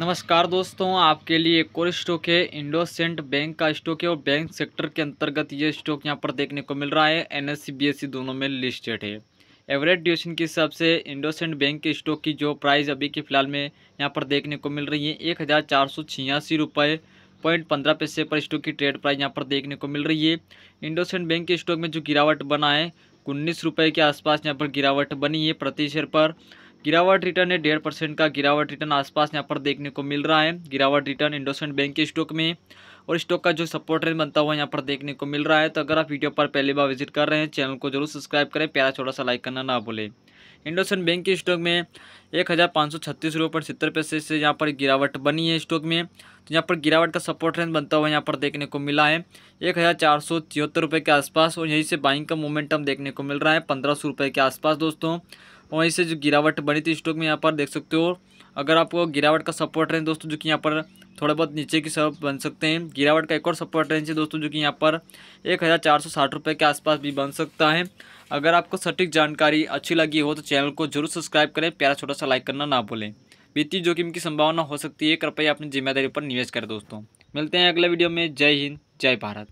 नमस्कार दोस्तों आपके लिए एक और स्टॉक है इंडोसेंट बैंक का स्टॉक है और बैंक सेक्टर के अंतर्गत ये स्टॉक यहाँ पर देखने को मिल रहा है एन एस e, e दोनों में लिस्टेड है एवरेज ड्यूशन के हिसाब से इंडोसेंट बैंक के स्टॉक की जो प्राइस अभी के फिलहाल में यहाँ पर देखने को मिल रही है एक हज़ार चार सौ छियासी रुपये पॉइंट पंद्रह पैसे पर स्टॉक की ट्रेड प्राइस यहाँ पर देखने को मिल रही है इंडोसेंट बैंक के स्टॉक में जो गिरावट बना है उन्नीस रुपये के आसपास यहाँ पर गिरावट बनी है प्रति शेयर पर गिरावट रिटर्न है डेढ़ परसेंट का गिरावट रिटर्न आसपास यहाँ पर देखने को मिल रहा है गिरावट रिटर्न इंडोसेंट बैंक के स्टॉक में और स्टॉक का जो सपोर्ट रेंज बनता हुआ यहाँ पर देखने को मिल रहा है तो अगर आप वीडियो पर पहली बार विजिट कर रहे हैं चैनल को जरूर सब्सक्राइब करें प्यारा छोटा सा लाइक करना ना भूलें इंडोसेंट बैंक के स्टॉक में एक हज़ार पाँच सौ छत्तीस रुपये सत्तर पैसे से यहाँ पर गिरावट बनी है स्टॉक में तो यहाँ पर गिरावट का सपोर्ट रेंज बनता हुआ यहाँ पर देखने को मिला है एक हज़ार चार सौ रुपये के आसपास और यहीं से बाइंग का मोमेंटम देखने को मिल रहा है पंद्रह सौ रुपये के आसपास दोस्तों वहीं से जो गिरावट बनी थी स्टॉक में यहाँ पर देख सकते हो अगर आपको गिरावट का सपोर्ट रहे दोस्तों जो कि यहाँ पर थोड़ा बहुत नीचे की सब बन सकते हैं गिरावट का एक और सपोर्ट रेंज है दोस्तों जो कि यहाँ पर एक हज़ार चार सौ साठ रुपये के आसपास भी बन सकता है अगर आपको सटीक जानकारी अच्छी लगी हो तो चैनल को जरूर सब्सक्राइब करें प्यारा छोटा सा लाइक करना ना भूलें वित्तीय जोखिम की संभावना हो सकती है कृपया अपनी जिम्मेदारी पर निवेश करें दोस्तों मिलते हैं अगले वीडियो में जय हिंद जय भारत